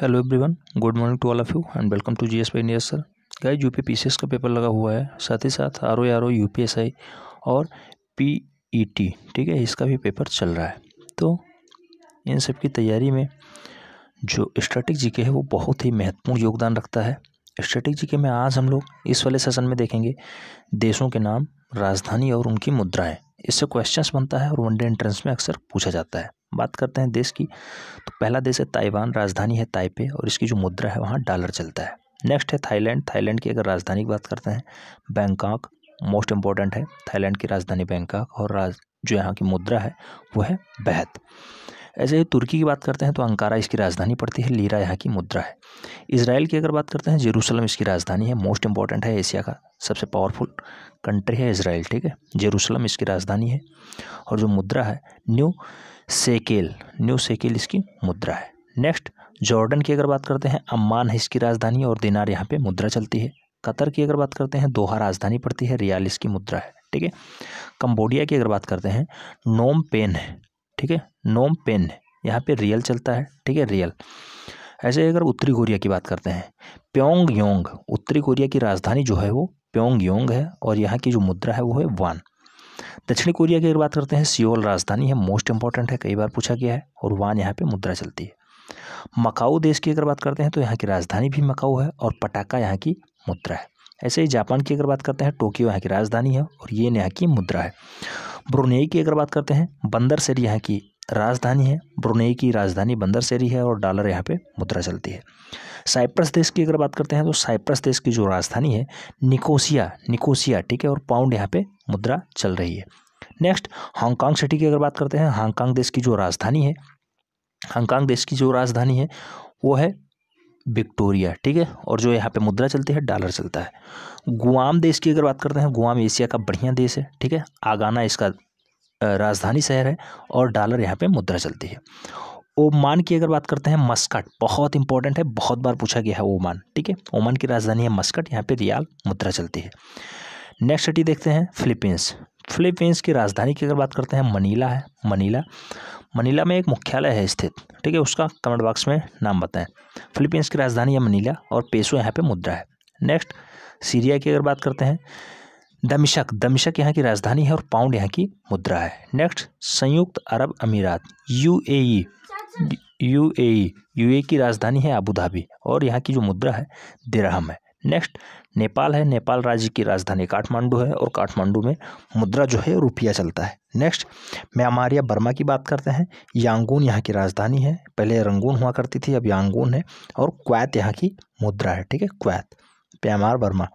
hello everyone good morning to all of you and welcome to GS by India sir guys UP PCS का पेपर लगा हुआ है साथ ही साथ R O R O UPSI और पीईटी e ठीक है इसका भी पेपर चल रहा है तो इन सब की तैयारी में जो स्टैटिक जीके है वो बहुत ही महत्वपूर्ण योगदान रखता है स्टैटिक जीके में आज हम लोग इस वाले सेशन में देखेंगे देशों के नाम राजधानी और उनकी मुद्राएं इससे क्वेश्चंस बनता है और वनडे एंट्रेंस में अक्सर पूछा जाता है बात करते हैं देश की तो पहला देश है ताइवान राजधानी है ताइपे और इसकी जो मुद्रा है वहाँ डॉलर चलता है नेक्स्ट है थाईलैंड थाईलैंड की अगर राजधानी की बात करते हैं बैंकॉक मोस्ट इम्पॉर्टेंट है थाईलैंड की राजधानी बैंकॉक और राज जो यहाँ की मुद्रा है वो है बहत ऐसे ही तुर्की की बात करते हैं तो अंकारा इसकी राजधानी पड़ती है लीरा यहाँ की मुद्रा है इसराइल की अगर बात करते हैं जेरूसलम इसकी राजधानी है मोस्ट इंपॉर्टेंट है एशिया का सबसे पावरफुल कंट्री है इसराइल ठीक है जेरूसलम इसकी राजधानी है और जो मुद्रा है न्यू सेकेल न्यू सेकेल इसकी मुद्रा है नेक्स्ट जॉर्डन की अगर बात करते हैं अम्मान है इसकी राजधानी और दिनार यहाँ पे मुद्रा चलती है कतर की अगर बात करते हैं दोहा राजधानी पड़ती है रियाल इसकी मुद्रा है ठीक है कंबोडिया की अगर बात करते हैं नोम पेन है ठीक है नोम पेन यहाँ पे रियल चलता है ठीक है रियल ऐसे अगर उत्तरी कोरिया की बात करते हैं प्योंग योंग उत्तरी कोरिया की राजधानी जो है वो प्योंग योंग है और यहाँ की जो मुद्रा है वो है वान दक्षिणी कोरिया की अगर बात करते हैं सियोल राजधानी है मोस्ट इंपॉर्टेंट है कई बार पूछा गया है और वान यहाँ पे मुद्रा चलती है मकाऊ देश की अगर बात करते हैं तो यहाँ की राजधानी भी मकाऊ है और पटाखा यहाँ की मुद्रा है ऐसे ही जापान की अगर बात करते हैं टोक्यो यहाँ की राजधानी है और ये यहाँ की मुद्रा है ब्रुनेई की अगर बात करते हैं बंदर सेर यहाँ की राजधानी है ब्रुनेई की राजधानी बंदर सेरी है और डॉलर यहाँ पे मुद्रा चलती है साइप्रस देश की अगर बात करते हैं तो साइप्रस देश की जो राजधानी है निकोसिया निकोसिया ठीक है और पाउंड यहाँ पे मुद्रा चल रही है नेक्स्ट हांगकांग सिटी की अगर बात करते हैं हांगकांग देश की जो राजधानी है हांगकांग देश की जो राजधानी है वो है विक्टोरिया ठीक है और जो यहाँ पे मुद्रा चलती है डॉलर चलता है गुआम देश की अगर बात करते हैं गुआम एशिया का बढ़िया देश है ठीक है आगाना इसका राजधानी शहर है और डॉलर यहाँ पे मुद्रा चलती है ओमान की अगर बात करते हैं मस्कट बहुत इंपॉर्टेंट है बहुत बार पूछा गया है ओमान ठीक है ओमान की राजधानी है मस्कट यहाँ पे रियाल मुद्रा चलती है नेक्स्ट सिटी देखते हैं फिलीपींस फिलीपींस की राजधानी की अगर बात करते हैं मनीला है मनीला मनीला में एक मुख्यालय है स्थित ठीक है उसका कमेंट बॉक्स में नाम बताएं फिलीपींस की राजधानी है मनीला और पेशो यहाँ पर मुद्रा है नेक्स्ट सीरिया की अगर बात करते हैं दमिशक दमिशक यहाँ की राजधानी है और पाउंड यहाँ की मुद्रा है नेक्स्ट संयुक्त अरब अमीरात यूएई यूएई यूएई की राजधानी है आबूधाबी धाबी और यहाँ की जो मुद्रा है दिरहम है नेक्स्ट नेपाल है नेपाल राज्य की राजधानी काठमांडू है और काठमांडू में मुद्रा जो है रुपया चलता है नेक्स्ट म्यांमार या बर्मा की बात करते हैं यांगून यहाँ की राजधानी है पहले रंगून हुआ करती थी अब यांगून है और क्वैत यहाँ की मुद्रा है ठीक है क्वैत प्यामार वर्मा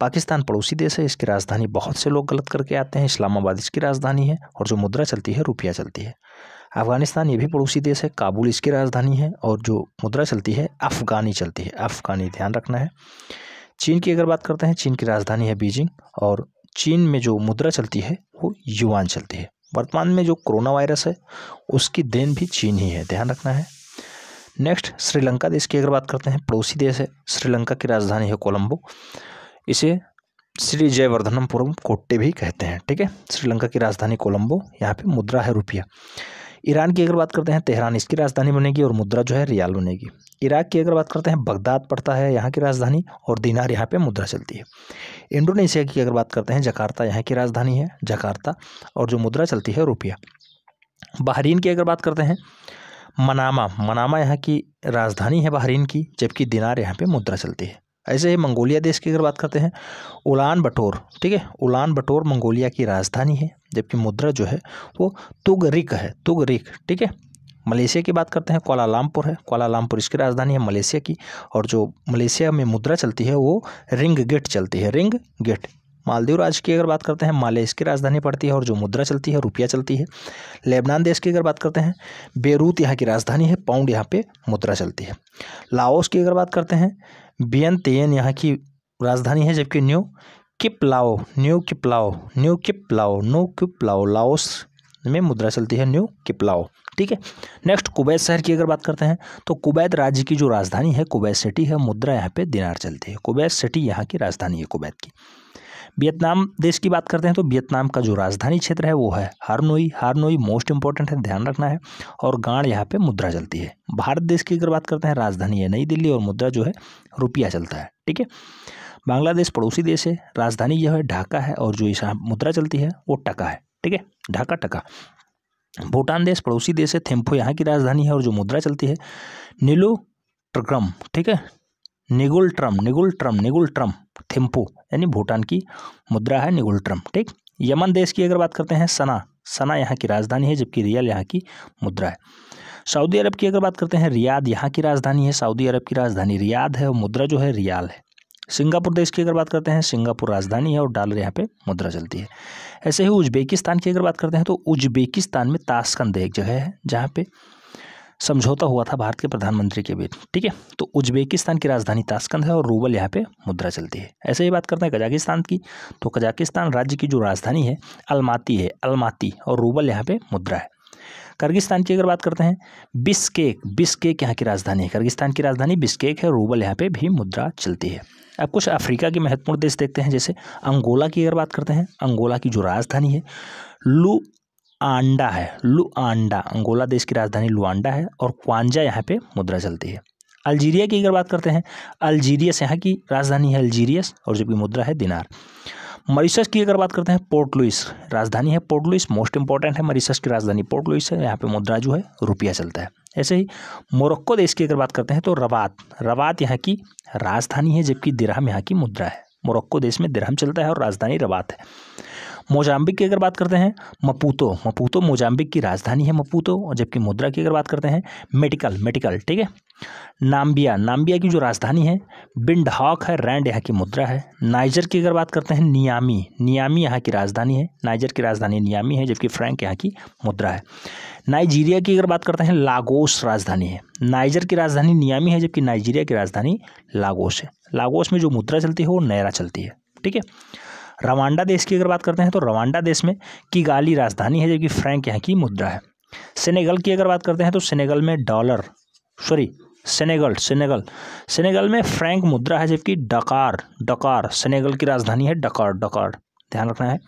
पाकिस्तान पड़ोसी देश है इसकी राजधानी बहुत से लोग गलत करके आते हैं इस्लामाबाद इसकी राजधानी है और जो मुद्रा चलती है रुपया चलती है अफगानिस्तान ये भी पड़ोसी देश है काबुल इसकी राजधानी है और जो मुद्रा चलती है अफ़गानी चलती है अफ़गानी ध्यान रखना है चीन की अगर बात करते हैं चीन की राजधानी है बीजिंग और चीन में जो मुद्रा चलती है वो युवान चलती है वर्तमान में जो कोरोना वायरस है उसकी देन भी चीन ही है ध्यान रखना है नेक्स्ट श्रीलंका देश की अगर बात करते हैं पड़ोसी देश है श्रीलंका की राजधानी है कोलंबो इसे श्री जयवर्धनमपुरम कोट्टे भी कहते हैं ठीक है श्रीलंका की राजधानी कोलंबो यहाँ पे मुद्रा है रुपया ईरान की अगर बात करते हैं तेहरान इसकी राजधानी बनेगी और मुद्रा जो है रियाल बनेगी इराक की अगर बात करते हैं बगदाद पड़ता है यहाँ की राजधानी और दीनार यहाँ पे मुद्रा चलती है इंडोनेशिया की अगर बात करते हैं जकार्ता यहाँ की राजधानी है जकार्ता और जो मुद्रा चलती है रुपया बहरीन की अगर बात करते हैं मनामा मनामा यहाँ की राजधानी है बहरीन की जबकि दिनार यहाँ पे मुद्रा चलती है ऐसे ही मंगोलिया देश की अगर बात करते हैं उलान बटोर ठीक है उलान बटोर मंगोलिया की राजधानी है जबकि मुद्रा जो है वो तुगरिक है तुगरिक ठीक है मलेशिया की बात करते हैं कोलालामपुर है कोलालामपुर इसकी राजधानी है मलेशिया की और जो मलेशिया में मुद्रा चलती है वो रिंग गेट चलती है रिंग गेट मालदीव राज्य की अगर बात करते हैं माले की राजधानी पड़ती है और जो मुद्रा चलती है रुपया चलती है लेबनान देश की अगर बात करते हैं बेरूत यहाँ की राजधानी है पाउंड यहाँ पे मुद्रा चलती है लाओस की अगर बात करते हैं बियन तेन यहाँ की राजधानी है जबकि new kip Lao new kip Lao new kip Lao no Lao Laos में मुद्रा चलती है न्यू किपलाओ ठीक है नेक्स्ट कुबैत शहर की अगर बात करते हैं तो कुबैत राज्य की जो राजधानी है कुबैत सिटी है मुद्रा यहाँ पर दिनार चलती है कुबैत सिटी यहाँ की राजधानी है कुबैत की वियतनाम देश की बात करते हैं तो वियतनाम का जो राजधानी क्षेत्र है वो है हारनोई हारनोई मोस्ट इंपॉर्टेंट है ध्यान रखना है और गाण यहाँ पे मुद्रा चलती है भारत देश की अगर बात करते हैं राजधानी है नई दिल्ली और मुद्रा जो है रुपया चलता है ठीक है बांग्लादेश पड़ोसी देश है राजधानी जो है ढाका है और जो यहाँ मुद्रा चलती है वो टका है ठीक है ढाका टका भूटान देश पड़ोसी देश है थिम्फो यहाँ की राजधानी है और जो मुद्रा चलती है नीलो ट्रक्रम ठीक है ngultrum ngultrum ngultrum Thimphu यानी भूटान की मुद्रा है निगुलट्रम ठीक यमन देश की अगर बात करते हैं सना सना यहाँ की राजधानी है जबकि रियल यहाँ की मुद्रा है सऊदी अरब की अगर बात करते हैं रियाद यहाँ की राजधानी है सऊदी अरब की राजधानी रियाद है और मुद्रा जो है रियाल है सिंगापुर देश की अगर बात करते हैं सिंगापुर राजधानी है और डॉलर यहाँ पे मुद्रा चलती है ऐसे ही उज्बेकिस्तान की अगर बात करते हैं तो उज्बेकिस्तान में ताशकंद एक जगह है जहाँ पे समझौता हुआ था भारत के प्रधानमंत्री के बीच ठीक है तो उज्बेकिस्तान की राजधानी ताशकंद है और रूबल यहाँ पे मुद्रा चलती है ऐसे ही बात करते हैं कजाकिस्तान की तो कजाकिस्तान राज्य की जो राजधानी है अलमाती है अलमाती और रूबल यहाँ पे मुद्रा है कर्गिस्तान की अगर बात करते हैं बिस्केक बिस्केक यहाँ की राजधानी है कर्गिस्तान की राजधानी बिस्केक है रूबल यहाँ पे भी मुद्रा चलती है अब कुछ अफ्रीका के महत्वपूर्ण देश देखते हैं जैसे अंगोला की अगर बात करते हैं अंगोला की जो राजधानी है लू आंडा है लुआंडा अंगोला देश की राजधानी लुआंडा है और क्वांजा यहाँ पे मुद्रा चलती है अल्जीरिया की अगर बात करते हैं अल्जीरियस यहाँ की राजधानी है अल्जीरियस और जबकि मुद्रा है दिनार मरीशस की अगर बात करते हैं पोर्ट लुइस राजधानी है पोर्ट लुइस मोस्ट इंपॉर्टेंट है मरीशस की राजधानी पोर्ट लुइस है यहाँ पे मुद्रा जो है रुपया चलता है ऐसे ही मोरक्को देश की अगर बात करते हैं तो रबात रबात यहाँ की राजधानी है जबकि दिरहम यहाँ की मुद्रा है मोरक्को देश में दिरहम चलता है और राजधानी रबात है मोजाम्बिक की अगर बात करते हैं मपूतो मपूतो मोजाम्बिक की राजधानी है मपूतो और जबकि मुद्रा की अगर बात करते हैं मेडिकल मेडिकल ठीक है नाम्बिया नाम्बिया की जो राजधानी है बिंडहॉक है रैंड यहाँ की मुद्रा है नाइजर की अगर बात करते हैं नियामी नियामी यहाँ की राजधानी है नाइजर की राजधानी नियामी है जबकि फ्रैंक यहाँ की मुद्रा है नाइजीरिया की अगर बात करते हैं लागोस राजधानी है नाइजर की राजधानी नियामी है जबकि नाइजीरिया की राजधानी लागोस है लागोस में जो मुद्रा चलती है वो नैरा चलती है ठीक है रवांडा देश की अगर बात करते हैं तो रवांडा देश में किगाली राजधानी है जबकि फ्रैंक यहाँ की मुद्रा है सेनेगल की अगर बात करते हैं तो सेनेगल में dollar sorry Senegal Senegal Senegal में फ्रैंक मुद्रा है जबकि डकार डकार सेनेगल की राजधानी है डकार डकार ध्यान रखना है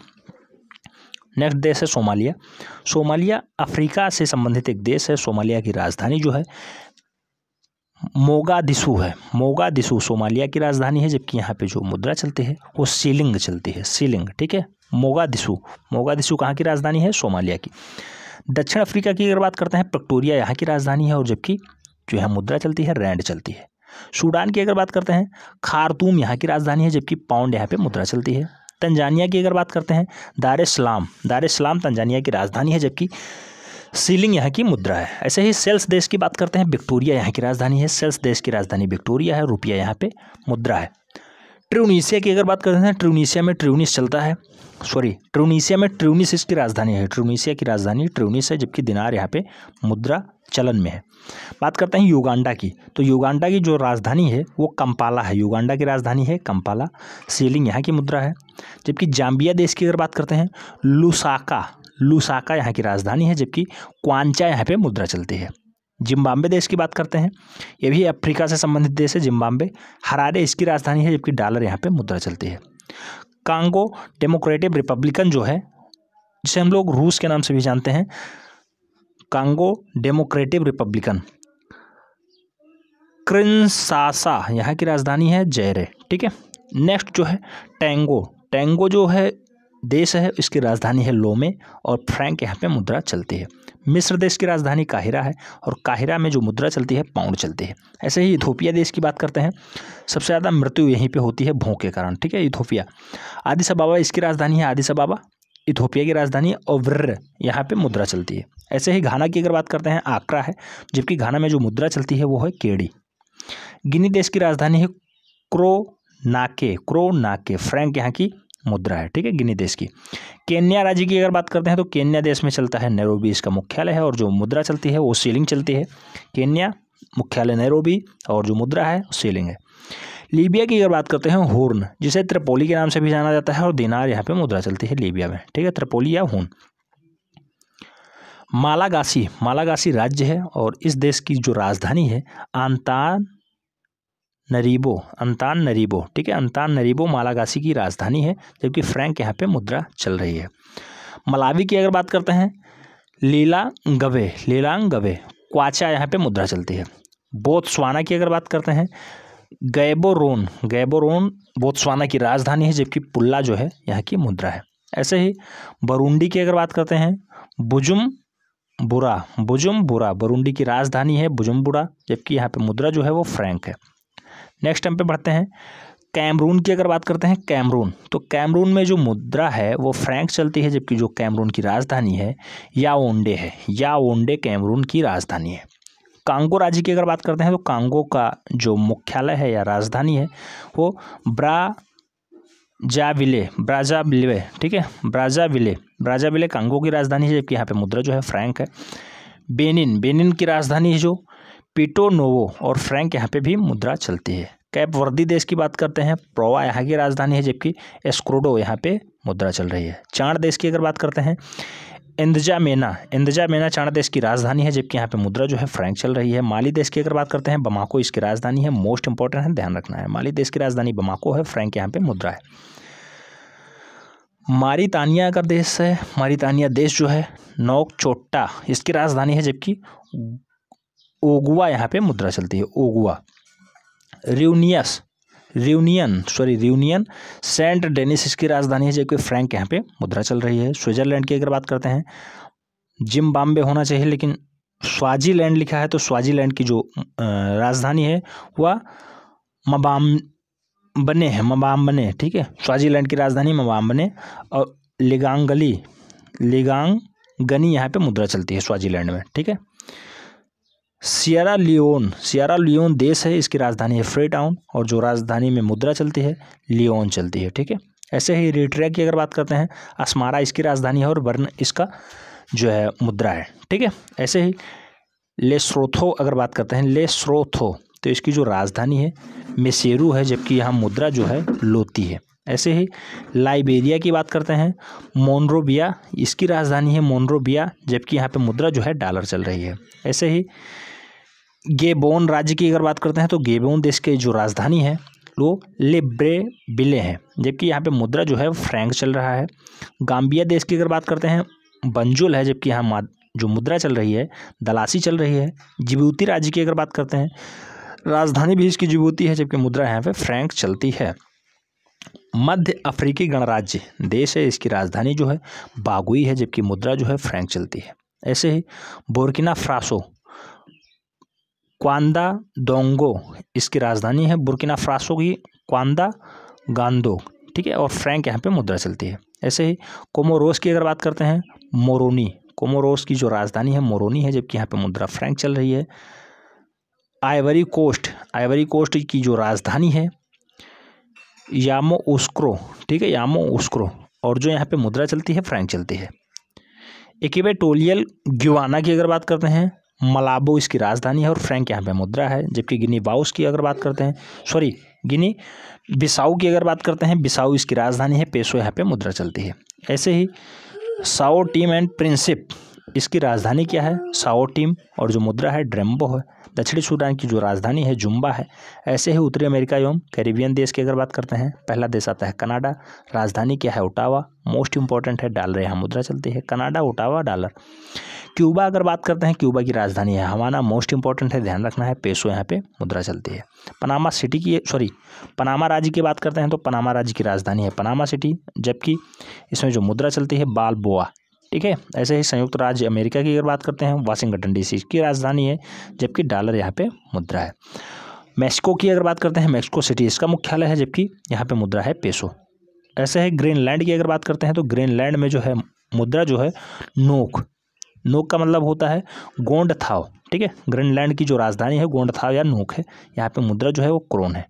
नेक्स्ट देश है सोमालिया सोमालिया अफ्रीका से संबंधित एक देश है सोमालिया की राजधानी जो है मोगा दिसु है मोगा दिसु सोमालिया की राजधानी है जबकि यहाँ पे जो मुद्रा चलती है वो सीलिंग चलती है सीलिंग ठीक है मोगा दिसु मोगा दिसु कहाँ की राजधानी है सोमालिया की दक्षिण अफ्रीका की अगर बात करते हैं प्रक्टोरिया यहाँ की राजधानी है और जबकि जो है मुद्रा चलती है रैंड चलती है सूडान की अगर बात करते हैं खारतूम यहाँ की राजधानी है जबकि पाउंड यहाँ पर मुद्रा चलती है तंजानिया की अगर बात करते हैं दार सलाम दार सलाम तंजानिया की राजधानी है जबकि सीलिंग यहाँ की मुद्रा है ऐसे ही सेल्स देश की बात करते हैं विक्टोरिया यहाँ की राजधानी है सेल्स देश की राजधानी विक्टोरिया है रुपया यहाँ पे मुद्रा है ट्रूनीसिया की अगर बात करते हैं ट्रूनीसिया में ट्रूनिस चलता है सॉरी ट्रूनीसिया में ट्रूनिस इसकी राजधानी है ट्रूनीसिया की राजधानी ट्रूनिस है जबकि दिनार यहाँ पे मुद्रा चलन में है बात करते हैं युगांडा की तो युगांडा की जो राजधानी है वो कंपाला है युगांडा की राजधानी है कंपाला सीलिंग यहाँ की मुद्रा है जबकि जाम्बिया देश की अगर बात करते हैं लुसाका लुसाका यहाँ की राजधानी है जबकि क्वांचा यहाँ पे मुद्रा चलती है जिम्बाब्वे देश की बात करते हैं ये भी अफ्रीका से संबंधित देश है जिम्बाब्वे हरारे इसकी राजधानी है जबकि डॉलर यहाँ पे मुद्रा चलती है कांगो डेमोक्रेटिक रिपब्लिकन जो है जिसे हम लोग रूस के नाम से भी जानते हैं कांगो डेमोक्रेटिक रिपब्लिकन क्रिंसासा यहाँ की राजधानी है जयरे ठीक है नेक्स्ट जो है टेंगो टेंगो जो है देश है इसकी राजधानी है लोमे और फ्रैंक यहाँ पे मुद्रा चलती है मिस्र देश की राजधानी काहिरा है और काहिरा में जो मुद्रा चलती है पाउंड चलती है ऐसे ही इथोपिया देश की बात करते हैं सबसे ज़्यादा मृत्यु यहीं पे होती है भों के कारण ठीक है इथोपिया आदि सबाबा इसकी राजधानी है आदि सबाबा इथोपिया की राजधानी ओव्र यहाँ पर मुद्रा चलती है ऐसे ही घाना की अगर बात करते हैं आकरा है जबकि घाना में जो मुद्रा चलती है वो है केड़ी गिनी देश की राजधानी है क्रो नाके क्रो नाके फ्रैंक यहाँ की मुद्रा है ठीक है गिनी देश की केन्या राज्य की अगर बात करते हैं तो केन्या देश में चलता है नैरोबी इसका मुख्यालय है और जो मुद्रा चलती है वो सीलिंग चलती है केन्या मुख्यालय नैरोबी और जो मुद्रा है सीलिंग है लीबिया की अगर बात करते हैं हुर्न जिसे त्रिपोली के नाम से भी जाना जाता है और दिनार यहाँ पर मुद्रा चलती है लीबिया में ठीक है त्रिपोली या हुन मालागासी मालागासी राज्य है और इस देश की जो राजधानी है आंतान नरीबो अंतान नरीबो ठीक है अंतान नरीबो मालागासी की राजधानी है जबकि फ्रैंक यहाँ पे मुद्रा चल रही है मलावी की अगर बात करते हैं लीला गवे लीलांग गवे क्वाचा यहाँ पे मुद्रा चलती है बोत्सवाना की अगर बात करते हैं गैबोरोन गैबोरोन बोत्सवाना की राजधानी है जबकि पुल्ला जो है यहाँ की मुद्रा है ऐसे ही बरुंडी की अगर बात करते हैं बुजुम बुरा बुजुम बुरा बरुंडी की राजधानी है बुजुम्बुरा जबकि यहाँ पे मुद्रा जो है वो फ्रैंक है नेक्स्ट हम पे बढ़ते हैं कैमरून की अगर बात करते हैं कैमरून तो कैमरून में जो मुद्रा है वो फ्रैंक चलती है जबकि जो कैमरून की राजधानी है या ओंडे है या ओंडे कैमरून की राजधानी है कांगो राज्य की अगर बात करते हैं तो कांगो का जो मुख्यालय है या राजधानी है वो ब्रा जाविले ब्राजाविले ठीक है ब्राजाविले ब्राजाविले कांगो की राजधानी है जबकि यहाँ पे मुद्रा जो है फ्रैंक है बेनिन बेनिन की राजधानी है जो पिटोनोवो और फ्रैंक यहाँ पे भी मुद्रा चलती है कैप वर्दी देश की बात करते हैं प्रोवा यहाँ की राजधानी है जबकि एस्क्रोडो यहाँ पे मुद्रा चल रही है चाण देश की अगर बात करते हैं इंदजा मेना इंदजा मेना चाण देश की राजधानी है जबकि यहाँ पे मुद्रा जो है फ्रैंक चल रही है माली देश की अगर बात करते हैं बमाको इसकी राजधानी है मोस्ट इंपॉर्टेंट है ध्यान रखना है माली देश की राजधानी बमाको है फ्रैंक यहाँ पे मुद्रा है मारितानिया अगर देश है मारितानिया देश जो है नौक चोट्टा इसकी राजधानी है जबकि ओगुआ यहाँ पे मुद्रा चलती है ouguiya Reunion Reunion sorry Reunion Saint Denis इसकी राजधानी है जबकि फ्रैंक यहाँ पे मुद्रा चल रही है स्विट्जरलैंड की अगर बात करते हैं जिम्बाब्वे होना चाहिए लेकिन स्वाजीलैंड लिखा है तो स्वाजीलैंड की जो राजधानी है वह मबाम बने हैं मबाम बने ठीक है स्वाजीलैंड की राजधानी मबाम बने और लिगांगली लिगांग गनी यहाँ पे मुद्रा चलती है स्वाजीलैंड में ठीक है सियारा लियोन सियारा लियोन देश है इसकी राजधानी है फ्री टाउन और जो राजधानी में मुद्रा चलती है लियोन चलती है ठीक है ऐसे ही रिट्रिया की अगर बात करते हैं असमारा इसकी राजधानी है और बर्न इसका जो है मुद्रा है ठीक है ऐसे ही स्रोथो अगर बात करते हैं स्रोथो तो इसकी जो राजधानी है मेसेरू है जबकि यहाँ मुद्रा जो है लोती है ऐसे ही लाइबेरिया की बात करते हैं मोनरोबिया इसकी राजधानी है मोनरोबिया जबकि यहाँ पे मुद्रा जो है डॉलर चल रही है ऐसे ही गेबोन राज्य की अगर बात करते हैं तो गेबोन देश के जो राजधानी है वो लेब्रे बिले हैं जबकि यहाँ पे मुद्रा जो है फ्रैंक चल रहा है गाम्बिया देश की अगर बात करते हैं बंजुल है जबकि यहाँ जो मुद्रा चल रही है दलासी चल रही है जिबूती राज्य की अगर बात करते हैं राजधानी भी इसकी जिबूती है जबकि मुद्रा यहाँ पे फ्रैंक चलती है मध्य अफ्रीकी गणराज्य देश है इसकी राजधानी जो है बागुई है जबकि मुद्रा जो है फ्रैंक चलती है ऐसे ही बोर्किना फ्रासो क्वांदा दोंगो इसकी राजधानी है बुरकिना फ्रासो की क्वांदा गांदो ठीक है और फ्रैंक यहाँ पे मुद्रा चलती है ऐसे ही कोमोरोस की अगर बात करते हैं मोरोनी कोमोरोस की जो राजधानी है मोरोनी है जबकि यहाँ पे मुद्रा फ्रैंक चल रही है आइवरी कोस्ट आइवरी कोस्ट की जो राजधानी है यामो उस्क्रो ठीक है यामो उस्क्रो और जो यहाँ पे मुद्रा चलती है फ्रैंक चलती है टोलियल ग्युआना की अगर बात करते हैं मलाबो इसकी राजधानी है और फ्रैंक यहाँ पे मुद्रा है जबकि गिनी बाउस की अगर बात करते हैं सॉरी गिनी बिसाऊ की अगर बात करते हैं बिसाऊ इसकी राजधानी है पेशो यहाँ पे मुद्रा चलती है ऐसे ही साओ टीम एंड प्रिंसिप इसकी राजधानी क्या है साओ टीम और जो मुद्रा है ड्रेम्बो है दक्षिणी सूडान की जो राजधानी है जुम्बा है ऐसे ही उत्तरी अमेरिका एवं कैरिबियन देश की अगर बात करते हैं पहला देश आता है कनाडा राजधानी क्या है ओटावा मोस्ट इंपॉर्टेंट है डॉलर यहाँ मुद्रा चलती है कनाडा ओटावा डॉलर क्यूबा अगर बात करते हैं क्यूबा की राजधानी है हवाना मोस्ट इंपॉर्टेंट है ध्यान रखना है पेसो यहाँ पे मुद्रा चलती है पनामा सिटी की सॉरी पनामा राज्य की बात करते हैं तो पनामा राज्य की राजधानी है पनामा सिटी जबकि इसमें जो मुद्रा चलती है बालबोआ ठीक है ऐसे ही संयुक्त राज्य अमेरिका की अगर बात करते हैं वाशिंगटन डीसी की राजधानी है जबकि डॉलर यहाँ पे मुद्रा है मैक्सिको की अगर बात करते हैं मैक्सिको सिटी इसका मुख्यालय है जबकि यहाँ पे मुद्रा है पेसो ऐसे है ग्रीनलैंड की अगर बात करते हैं तो ग्रीनलैंड में जो है मुद्रा जो है नोक नोक का मतलब होता है गोंड थाव ठीक है ग्रीनलैंड की जो राजधानी है गोंड थाव या नोक है यहाँ पे मुद्रा जो है वो क्रोन है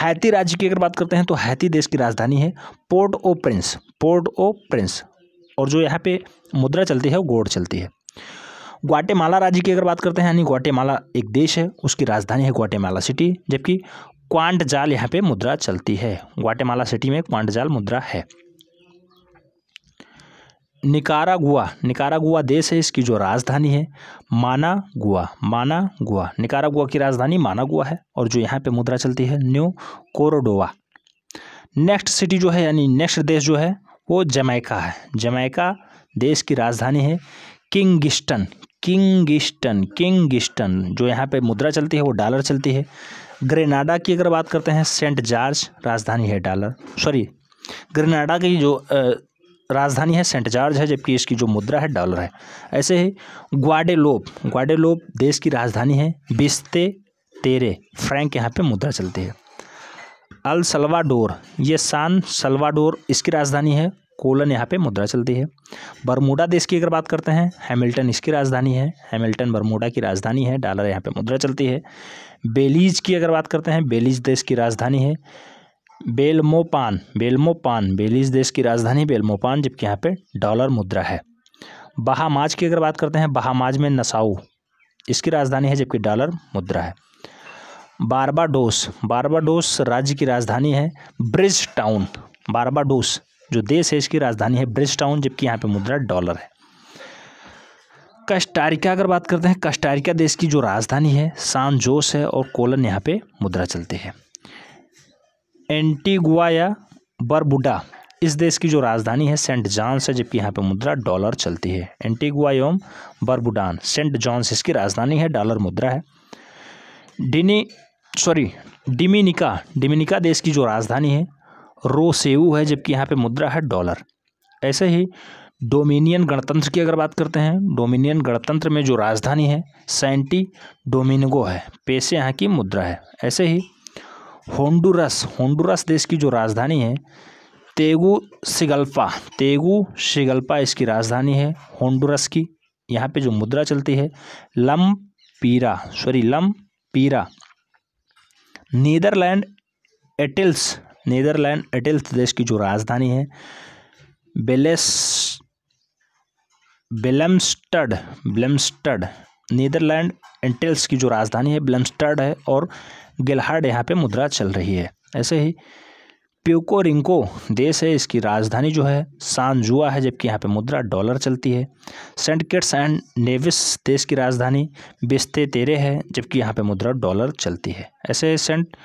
हैती राज्य की अगर बात करते हैं तो हैती देश की राजधानी है Port au Prince Port au Prince और जो यहाँ पे मुद्रा चलती है वो गोड चलती है ग्वाटेमाला राज्य की अगर बात करते हैं यानी ग्वाटेमाला एक देश है उसकी राजधानी है ग्वाटेमाला सिटी जबकि क्वांट जाल यहाँ पे मुद्रा चलती है ग्वाटेमाला सिटी में क्वांट जाल मुद्रा है निकारागुआ निकारागुआ देश है इसकी जो राजधानी है माना गुआ माना गुआ निकारागुआ की राजधानी माना गुआ है और जो यहाँ पे मुद्रा चलती है न्यू कोरोडोवा नेक्स्ट सिटी जो है यानी नेक्स्ट देश जो है वो जमैका है जमैका देश की राजधानी है किंगिस्टन किंगिस्टन किंगिस्टन जो यहाँ पे मुद्रा चलती है वो डॉलर चलती है ग्रेनाडा की अगर बात करते हैं सेंट जॉर्ज राजधानी है डॉलर सॉरी ग्रेनाडा की जो राजधानी है सेंट जॉर्ज है जबकि इसकी जो मुद्रा है डॉलर है ऐसे ही ग्वाडेलोप ग्वाडेलोप देश की राजधानी है बिस्ते तेरे फ्रैंक यहाँ पे मुद्रा चलती है अल सलवाडोर ये सान सलवाडोर इसकी राजधानी है कोलन यहाँ पे मुद्रा चलती है बरमूडा देश की अगर बात करते हैं हैमिल्टन इसकी राजधानी है हैमिल्टन बरमूडा की राजधानी है डॉलर यहाँ पे मुद्रा चलती है बेलीज की अगर बात करते हैं बेलीज देश की राजधानी है बेलमोपान बेलमोपान बेलीज देश की राजधानी बेलमोपान जबकि यहाँ पर डॉलर मुद्रा है बहामाज की अगर बात करते हैं बहामाज में नसाऊ इसकी राजधानी है जबकि डॉलर मुद्रा है बारबाडोस बारबाडोस राज्य की राजधानी है ब्रिज टाउन बारबाडोस जो देश है इसकी राजधानी है ब्रिज टाउन जबकि यहाँ पे मुद्रा डॉलर है कस्टारिका अगर बात करते हैं कस्टारिका देश की जो राजधानी है सान जोस है और कोलन यहाँ पे मुद्रा चलती है एंटीगुआ या बरबुडा इस देश की जो राजधानी है सेंट जॉन्स है जबकि यहाँ पे मुद्रा डॉलर चलती है एंटीगुआ एवं बरबुडान सेंट जॉन्स इसकी राजधानी है डॉलर मुद्रा है डिनी सॉरी डिमिनिका डिमिनिका देश की जो राजधानी है रोसेऊ है जबकि यहाँ पे मुद्रा है डॉलर ऐसे ही डोमिनियन गणतंत्र की अगर बात करते हैं डोमिनियन गणतंत्र में जो राजधानी है सेंटी डोमिनगो है पैसे यहाँ की मुद्रा है ऐसे ही होंडुरस होंडुरस देश की जो राजधानी है तेगू सिगल्पा तेगू सिगल्पा इसकी राजधानी है होंडुरस की यहाँ पे जो मुद्रा चलती है lempira sorry lempira Netherlands Antilles Netherlands Antilles देश की जो राजधानी है बेलेस बेलमस्टड ब्लम्स्टड नीदरलैंड एटिल्स की जो राजधानी है ब्लम्स्टड है और गिलहार्ड यहाँ पे मुद्रा चल रही है ऐसे ही प्योको रिंको देश है इसकी राजधानी जो है सान जुआ है जबकि यहाँ पे मुद्रा डॉलर चलती है सेंट किट्स एंड नेविस देश की राजधानी बिस्ते तेरे है जबकि यहाँ पे मुद्रा डॉलर चलती है ऐसे सेंट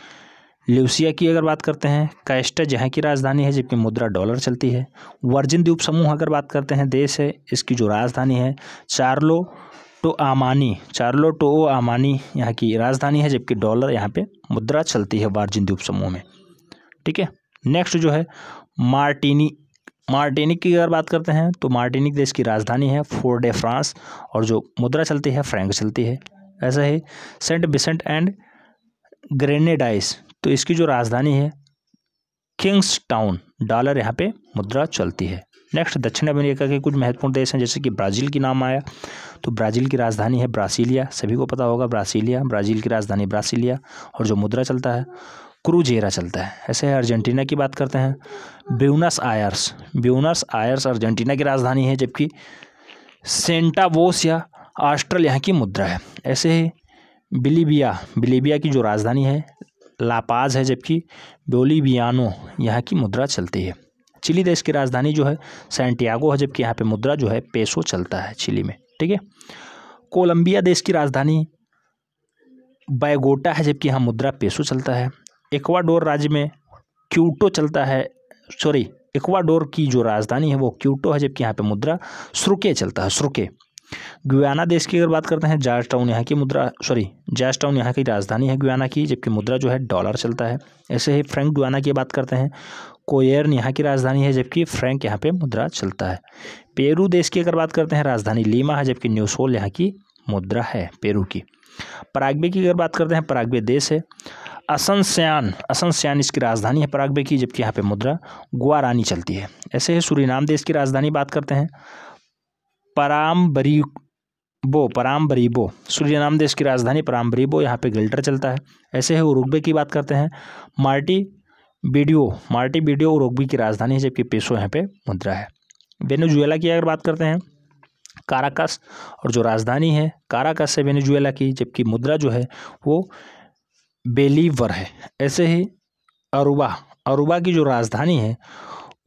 ल्यूसिया की अगर बात करते हैं कैस्टा जहाँ की राजधानी है जबकि मुद्रा डॉलर चलती है वर्जिन द्वीप समूह अगर बात करते हैं देश है इसकी जो राजधानी है चार्लो टो आमानी चार्लो टो आमानी यहाँ की राजधानी है जबकि डॉलर यहाँ पर मुद्रा चलती है वर्जिन द्वीप समूह में ठीक है नेक्स्ट जो है मार्टिनी मार्टिनिक की अगर बात करते हैं तो मार्टिनिक देश की राजधानी है फोर डे फ्रांस और जो मुद्रा चलती है फ्रैंक चलती है ऐसा ही सेंट बिसेंट एंड ग्रेनेडाइस तो इसकी जो राजधानी है किंग्स टाउन डॉलर यहाँ पे मुद्रा चलती है नेक्स्ट दक्षिण अमेरिका के कुछ महत्वपूर्ण देश हैं जैसे कि ब्राज़ील की नाम आया तो ब्राज़ील की राजधानी है ब्रासीलिया सभी को पता होगा ब्रासीलिया ब्राज़ील की राजधानी ब्रासीलिया और जो मुद्रा चलता है क्रूजेरा चलता है ऐसे अर्जेंटीना की बात करते हैं Buenos Aires Buenos Aires Argentina की राजधानी है जबकि सेंटावोस या ऑस्ट्रल यहाँ की मुद्रा है ऐसे ही बिलीबिया बिलीबिया की जो राजधानी है लापाज है जबकि बोलीबियानो यहाँ की मुद्रा चलती है चिली देश की राजधानी जो है सेंटियागो है जबकि यहाँ पे मुद्रा जो है पेसो चलता है चिली में ठीक है कोलंबिया देश की राजधानी बैगोटा है जबकि यहाँ मुद्रा पेसो चलता है इक्वाडोर राज्य में क्यूटो चलता है सॉरी इक्वाडोर की जो राजधानी है वो क्यूटो है जबकि यहाँ पे मुद्रा सुरुके चलता है सुरुके गुयाना देश की अगर बात करते हैं जार्ज टाउन यहाँ की मुद्रा सॉरी जार्ज टाउन यहाँ की राजधानी है गुयाना की जबकि मुद्रा जो है डॉलर चलता है ऐसे ही फ्रेंक गुयाना की बात करते हैं कोयर्न यहाँ की राजधानी है जबकि फ्रेंक यहाँ पे मुद्रा चलता है पेरू देश की अगर बात करते हैं राजधानी लीमा है जबकि न्यूसोल यहाँ की मुद्रा है पेरू की पराग्वे की अगर बात करते हैं पराग्वे देश है असनस्यान असनस्यान इसकी राजधानी है पराग्वे की जबकि यहाँ पे मुद्रा ग्वारानी चलती है ऐसे है सूरीनाम देश की राजधानी बात करते हैं परामबरी बो सूर्य सूर्यनाम देश की राजधानी बरीबो यहाँ पे गिल्टर चलता है ऐसे है उरुग्वे की बात करते हैं मार्टी बीडियो मार्टी बीडियो उरुग्वे की राजधानी है जबकि पेशो यहाँ पे मुद्रा है वेनेजुएला की अगर बात करते हैं काराकस और जो राजधानी है काराकस है वेनेजुएला की जबकि मुद्रा जो है वो बेलीवर है ऐसे ही अरुबा अरुबा की जो राजधानी है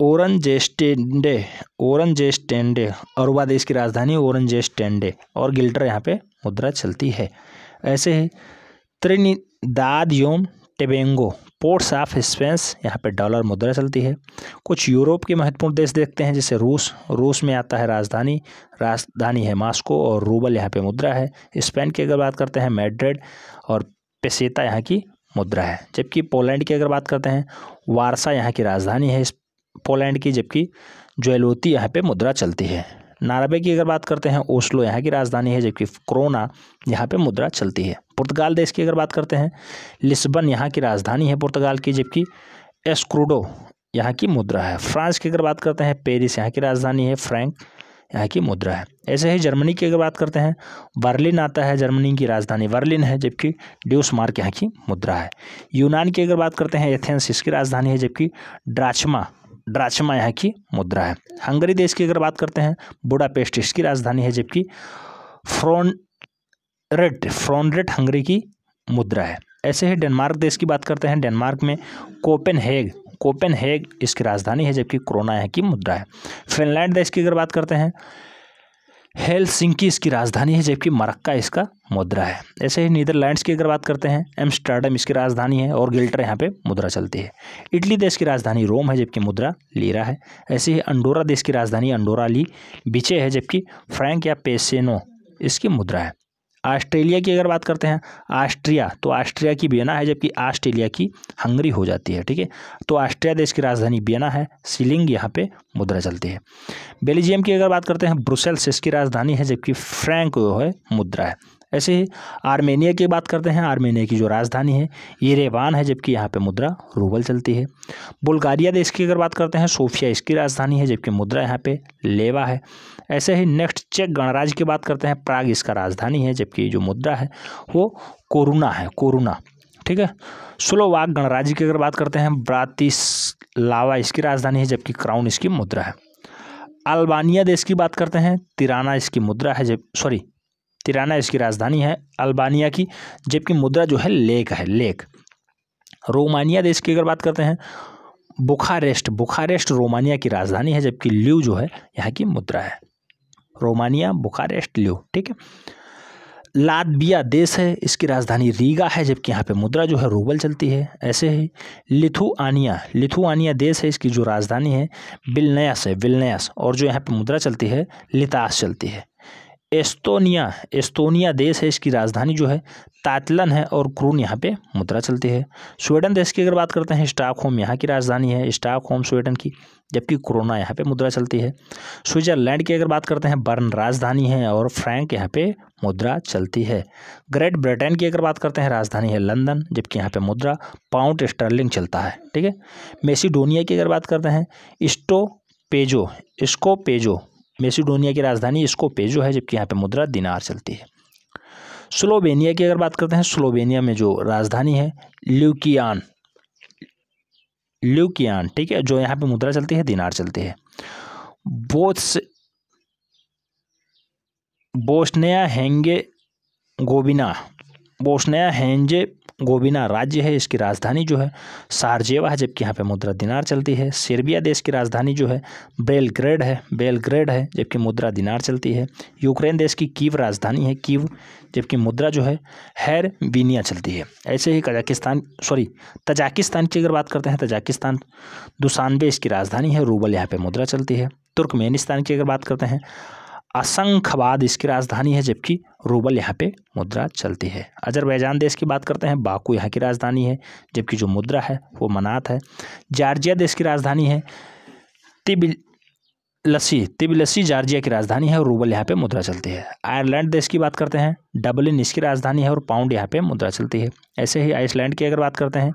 ओरन जेस्टेंडे ओरन जेस्टेंडे अरुबा देश की राजधानी ओरन जेस्टेंडे और गिल्टर यहाँ पे मुद्रा चलती है ऐसे ही त्रिनिदाद योम टेबेंगो पोर्ट्स ऑफ स्पेंस यहाँ पे डॉलर मुद्रा चलती है कुछ यूरोप के महत्वपूर्ण देश देखते हैं जैसे रूस रूस में आता है राजधानी राजधानी है मास्को और रूबल यहाँ पे मुद्रा है स्पेन की अगर बात करते हैं मैड्रिड और पेसेता यहाँ की मुद्रा है जबकि पोलैंड की अगर बात करते हैं वारसा यहाँ की राजधानी है इस पोलैंड की जबकि ज्वेलोती यहाँ पे मुद्रा चलती है नार्वे की अगर बात करते हैं ओस्लो यहाँ की राजधानी है जबकि क्रोना यहाँ पे मुद्रा चलती है पुर्तगाल देश की अगर बात करते हैं लिस्बन यहाँ की राजधानी है पुर्तगाल की जबकि एस्क्रूडो यहाँ की मुद्रा है फ्रांस की अगर बात करते हैं पेरिस यहाँ की राजधानी है फ्रैंक यहाँ की मुद्रा है ऐसे ही जर्मनी की अगर बात करते हैं बर्लिन आता है जर्मनी की राजधानी बर्लिन है जबकि ड्यूस मार्क यहाँ की मुद्रा है यूनान की अगर बात करते हैं एथेंस इसकी राजधानी है जबकि ड्राचमा ड्राचमा यहाँ की मुद्रा है हंगरी देश की अगर बात करते हैं बुडापेस्ट इसकी राजधानी है जबकि फ्रोनरेट फ्रोनरेट हंगरी की मुद्रा है ऐसे ही डेनमार्क देश की बात करते हैं डेनमार्क में कोपेनहेग कोपेन हैग इसकी राजधानी है जबकि क्रोना की मुद्रा है फिनलैंड देश की अगर बात करते हैं सिंकी इसकी राजधानी है जबकि मरक्का इसका मुद्रा है ऐसे ही नीदरलैंड्स की अगर बात करते हैं एम्स्टर्डम इसकी राजधानी है और गिल्टर यहाँ पे मुद्रा चलती है इटली देश की राजधानी रोम है जबकि मुद्रा लीरा है ऐसे ही अंडोरा देश की राजधानी अंडोरा ली बिचे है जबकि फ्रैंक या पेसेनो इसकी मुद्रा है ऑस्ट्रेलिया की अगर बात करते हैं ऑस्ट्रिया तो ऑस्ट्रिया की बियना है जबकि ऑस्ट्रेलिया की हंगरी हो जाती है ठीक है तो ऑस्ट्रिया देश की राजधानी बियना है सीलिंग यहाँ पे मुद्रा चलती है बेल्जियम की अगर बात करते हैं ब्रुसेल्स इसकी राजधानी है जबकि फ्रैंक है मुद्रा है ऐसे ही आर्मेनिया की बात करते हैं आर्मेनिया की जो राजधानी है ये रेवान है जबकि यहाँ पे मुद्रा रूबल चलती है बुल्गारिया देश की अगर बात करते हैं सोफिया इसकी राजधानी है जबकि मुद्रा यहाँ पे लेवा है ऐसे ही नेक्स्ट चेक गणराज्य की बात करते हैं प्राग इसका राजधानी है जबकि जो मुद्रा है वो कोरोना है कोरुना ठीक है स्लोवाक गणराज्य की अगर बात करते हैं ब्रातिस लावा इसकी राजधानी है जबकि क्राउन इसकी मुद्रा है अल्बानिया देश की बात करते हैं तिराना इसकी मुद्रा है जब सॉरी तिराना इसकी राजधानी है अल्बानिया की जबकि मुद्रा जो है लेक है लेक रोमानिया देश की अगर बात करते हैं बुखारेस्ट बुखारेस्ट रोमानिया की राजधानी है जबकि ल्यू जो है यहाँ की मुद्रा है रोमानिया बुखारेस्ट ल्यू ठीक है लातबिया देश है इसकी राजधानी रीगा है जबकि यहाँ पे मुद्रा जो है रूबल चलती है ऐसे ही लिथुआनिया लिथुआनिया देश है इसकी जो राजधानी है बिलनयास है बिलनयास और जो यहाँ पे मुद्रा चलती है लितास चलती है एस्तोनिया एस्तोनिया देश है इसकी राजधानी जो है तातलन है और क्रून यहाँ पे मुद्रा चलती है स्वीडन देश की अगर बात करते हैं स्टॉकहोम यहाँ की राजधानी है स्टॉकहोम स्वीडन की जबकि क्रोना यहाँ पे मुद्रा चलती है स्विट्जरलैंड की अगर बात करते हैं बर्न राजधानी है और फ्रैंक यहाँ पे मुद्रा चलती है ग्रेट ब्रिटेन की अगर बात करते हैं राजधानी है लंदन जबकि यहाँ पे मुद्रा पाउंड स्टर्लिंग चलता है ठीक है मेसिडोनिया की अगर बात करते हैं Skopje Skopje Macedonia की राजधानी इसको पेजो है जबकि यहाँ पे मुद्रा दिनार चलती है स्लोवेनिया की अगर बात करते हैं स्लोवेनिया में जो राजधानी है ल्यूकियान ल्यूकियान ठीक है जो यहाँ पे मुद्रा चलती है दिनार चलती है बोथ बोस्निया हैंगे गोबिना बोस्निया हैंजे गोबिना राज्य है इसकी राजधानी जो है सारजेवा है जबकि यहाँ पे मुद्रा दिनार चलती है सर्बिया देश की राजधानी जो है बेलग्रेड है बेलग्रेड है जबकि मुद्रा दिनार चलती है यूक्रेन देश की कीव राजधानी है कीव जबकि मुद्रा जो है हैर बीनिया चलती है ऐसे ही कजाकिस्तान सॉरी तजाकिस्तान की अगर बात करते हैं तजाकिस्तान दुसानबे इसकी राजधानी है रूबल यहाँ पर मुद्रा चलती है तुर्कमेनिस्तान की अगर बात करते हैं असंखवाद इसकी राजधानी है जबकि रूबल यहाँ पे मुद्रा चलती है अजरबैजान देश की बात करते हैं बाकू यहाँ की राजधानी है जबकि जो मुद्रा है वो मनात है जार्जिया देश की राजधानी है तिबिल लस्सी तिब लस्सी जार्जिया की राजधानी है और रूबल यहाँ पे मुद्रा चलती है आयरलैंड देश की बात करते हैं डबलिन इसकी राजधानी है और पाउंड यहाँ पे मुद्रा चलती है ऐसे ही आइसलैंड की अगर बात करते हैं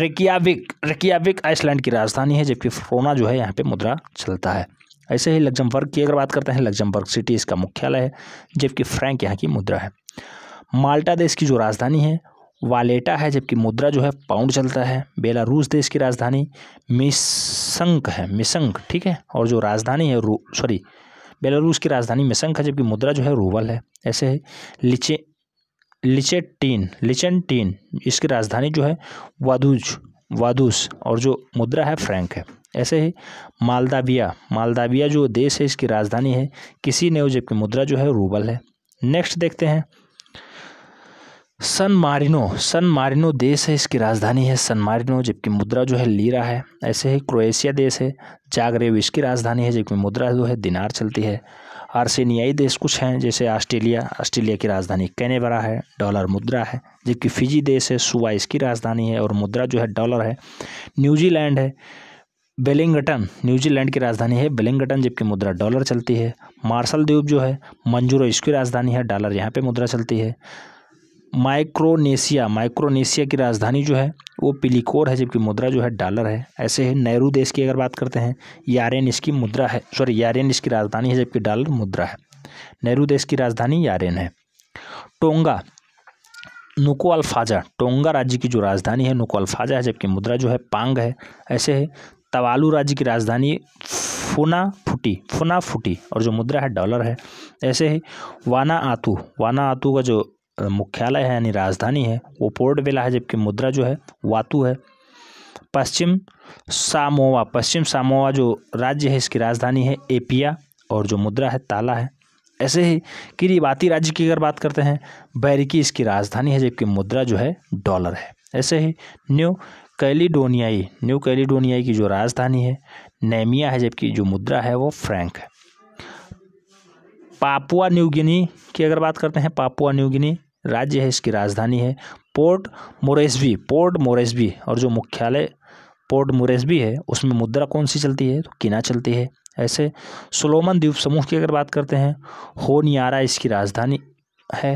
रिकियाविक रिकियाविक आइसलैंड की राजधानी है जबकि फ्रोना जो है यहाँ पे मुद्रा चलता है ऐसे ही लग्जमबर्ग की अगर बात करते हैं लग्जमबर्ग सिटी इसका मुख्यालय है जबकि फ्रैंक यहाँ की मुद्रा है माल्टा देश की जो राजधानी है वालेटा है जबकि मुद्रा जो है पाउंड चलता है बेलारूस देश की राजधानी मिसंक है मिसंक ठीक है और जो राजधानी है सॉरी बेलारूस की राजधानी मिसंक है जबकि मुद्रा जो है रूबल है ऐसे ही लिचे लिचेटीन लिचेंटीन इसकी राजधानी जो है वादूज वादूस और जो मुद्रा है फ्रैंक है ऐसे ही मालदाबिया मालदाबिया जो देश है इसकी राजधानी है किसी ने जबकि मुद्रा जो है रूबल है नेक्स्ट देखते हैं सन मारिनो सन मारिनो देश है इसकी राजधानी है सन मारिनो जबकि मुद्रा जो है लीरा है ऐसे ही क्रोएशिया देश है जागरेव इसकी राजधानी है जबकि मुद्रा जो है दिनार चलती है आर्सेनियाई देश कुछ हैं जैसे ऑस्ट्रेलिया ऑस्ट्रेलिया की राजधानी कैनेबरा है डॉलर मुद्रा है जबकि फिजी देश है सुबह इसकी राजधानी है और मुद्रा जो है डॉलर है न्यूजीलैंड है बेलिंगटन न्यूजीलैंड की राजधानी है बेलिंगटन जबकि मुद्रा डॉलर चलती है मार्शल द्वीप जो है मंजूरो इसकी राजधानी है डॉलर यहाँ पे मुद्रा चलती है माइक्रोनेशिया माइक्रोनेशिया की राजधानी जो है वो पिलिकोर है जबकि मुद्रा जो है डॉलर है ऐसे है नेहरू देश की अगर बात करते हैं यारेन इसकी मुद्रा है सॉरी यारेन इसकी राजधानी है जबकि डॉलर मुद्रा है नेहरू देश की राजधानी यारेन है टोंगा नुको अल्फाजा टोंगा राज्य की जो राजधानी है नुको अल्फाजा है जबकि मुद्रा जो है पांग है ऐसे है तवालू राज्य की राजधानी फुना फुटी फुना फुटी और जो मुद्रा है डॉलर है ऐसे ही वाना आतू वाना आतू का जो मुख्यालय है यानी राजधानी है वो पोर्ट वेला है जबकि मुद्रा जो है वातू है पश्चिम सामोवा पश्चिम सामोवा जो राज्य है इसकी राजधानी है एपिया और जो मुद्रा है ताला है ऐसे ही किरीबाती राज्य की अगर बात करते हैं बैरिकी इसकी राजधानी है जबकि मुद्रा जो है डॉलर है ऐसे ही न्यू कैलिडोनियाई न्यू कैलिडोनियाई की जो राजधानी है नेमिया है जबकि जो मुद्रा है वो फ्रैंक है पापुआ न्यू गिनी की अगर बात करते हैं पापुआ न्यू गिनी राज्य है इसकी राजधानी है पोर्ट मोरेस्बी पोर्ट मोरेस्बी और जो मुख्यालय पोर्ट मोरेस्बी है उसमें मुद्रा कौन सी चलती है तो किना चलती है ऐसे सोलोमन द्वीप समूह की अगर बात करते हैं होनियारा इसकी राजधानी है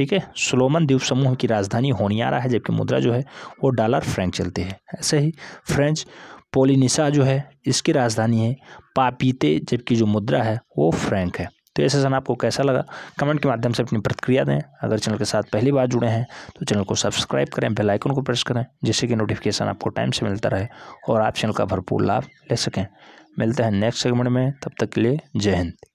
ठीक है सोलोमन द्वीप समूह की राजधानी होनियारा है जबकि मुद्रा जो है वो डॉलर फ्रेंक चलती है ऐसे ही फ्रेंच पोलिनिसा जो है इसकी राजधानी है पापीते जबकि जो मुद्रा है वो फ्रैंक है तो ये सेशन आपको कैसा लगा कमेंट के माध्यम से अपनी प्रतिक्रिया दें अगर चैनल के साथ पहली बार जुड़े हैं तो चैनल को सब्सक्राइब करें बेल आइकन को प्रेस करें जिससे कि नोटिफिकेशन आपको टाइम से मिलता रहे और आप चैनल का भरपूर लाभ ले सकें मिलते हैं नेक्स्ट सेगमेंट में तब तक के लिए जय हिंद